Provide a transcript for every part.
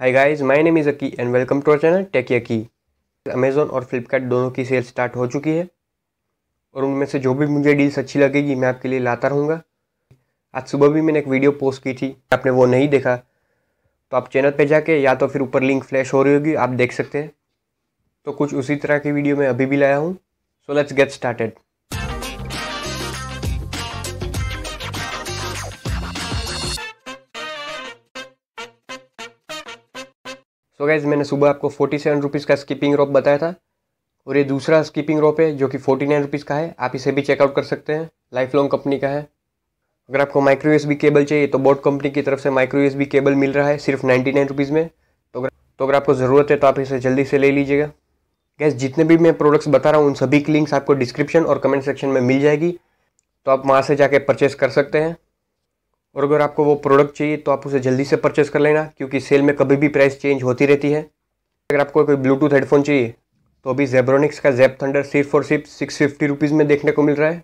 hi guys my name is Aki and welcome to our channel tech Aki Amazon और फ्लिपकार्ट दोनों की cell start हो चुकी है और उनमें से जो भी मुझे डील्स अच्छी लगेगी मैं आपके लिए लाता रहूँगा आज सुबह भी मैंने एक वीडियो पोस्ट की थी आपने वो नहीं देखा तो आप चैनल पर जाके या तो फिर ऊपर लिंक फ्लैश हो रही होगी आप देख सकते हैं तो कुछ उसी तरह की वीडियो मैं अभी भी लाया हूँ so let's get started so guys मैंने सुबह आपको फोर्टी सेवन रुपीज़ का स्कीपिंग रोप बताया था और ये दूसरा स्कीपिंग रोप है जो कि फोर्टी नाइन रुपीज़ का है आप इसे भी चेकआउट कर सकते हैं लाइफ लॉन्ग कंपनी का है अगर आपको माइक्रो यूएसबी केबल चाहिए तो बोट कंपनी की तरफ से माइक्रो यूएसबी केबल मिल रहा है सिर्फ नाइन्टी नाइन रुपीज़ में तो अगर तो अगर आपको ज़रूरत है तो आप इसे जल्दी से ले लीजिएगा गैस जितने भी मैं प्रोडक्ट्स बता रहा हूँ उन सभी की लिंक्स आपको डिस्क्रिप्शन और कमेंट सेक्शन में मिल जाएगी तो आप वहाँ से जाके परचेस कर सकते हैं और अगर आपको वो प्रोडक्ट चाहिए तो आप उसे जल्दी से परचेस कर लेना क्योंकि सेल में कभी भी प्राइस चेंज होती रहती है अगर आपको कोई ब्लूटूथ हेडफोन चाहिए तो अभी जेब्रोनिक्स का जेब थंडर सिर्फ और सिर्फ सिक्स फिफ्टी रुपीज़ में देखने को मिल रहा है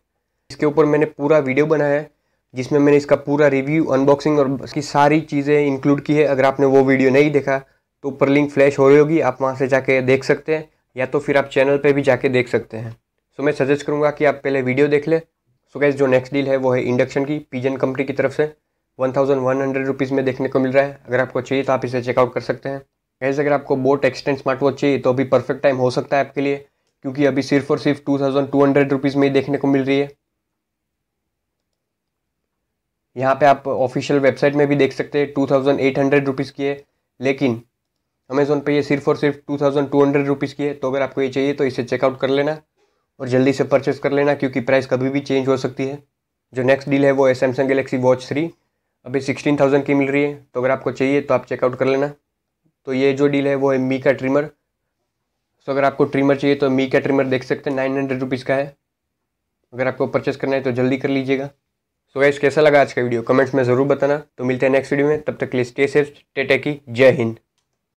इसके ऊपर मैंने पूरा वीडियो बनाया है जिसमें मैंने इसका पूरा रिव्यू अनबॉक्सिंग और इसकी सारी चीज़ें इंक्लूड की है अगर आपने वो वीडियो नहीं देखा तो ऊपर लिंक फ्लैश हो रही होगी आप वहाँ से जाके देख सकते हैं या तो फिर आप चैनल पर भी जाके देख सकते हैं सो मैं सजेस्ट करूँगा कि आप पहले वीडियो देख लें सो गैस जो नेक्स्ट डील है वो है इंडक्शन की पीजन कंपनी की तरफ से one thousand one hundred rupees में देखने को मिल रहा है अगर आपको चाहिए तो आप इसे चेकआउट कर सकते हैं गैस अगर आपको बोट एक्सटेंड स्मार्ट वॉच चाहिए तो अभी परफेक्ट टाइम हो सकता है आपके लिए क्योंकि अभी सिर्फ और सिर्फ two thousand two hundred rupees में ही देखने को मिल रही है यहाँ पर आप ऑफिशियल वेबसाइट में भी देख सकते हैं two thousand eight hundred rupees की है लेकिन अमेज़ोन पे ये सिर्फ और सिर्फ two thousand two hundred rupees की है तो अगर आपको ये चाहिए तो इसे चेकआउट कर लेना और जल्दी से परचेस कर लेना क्योंकि प्राइस कभी भी चेंज हो सकती है जो नेक्स्ट डील है वो है सैमसंग गलेक्सी वॉच थ्री अभी सिक्सटीन थाउजेंड की मिल रही है तो अगर आपको चाहिए तो आप चेकआउट कर लेना तो ये जो डील है वो है मी का ट्रिमर सो अगर आपको ट्रिमर चाहिए तो मी का ट्रिमर देख सकते हैं नाइन हंड्रेड रुपीज़ का है अगर आपको परचेस करना है तो जल्दी कर लीजिएगा सो गाइस कैसा लगा आज का वीडियो कमेंट्स में ज़रूर बताना तो मिलते हैं नेक्स्ट वीडियो में तब तक के लिए स्टे सेफ टेटे की जय हिंद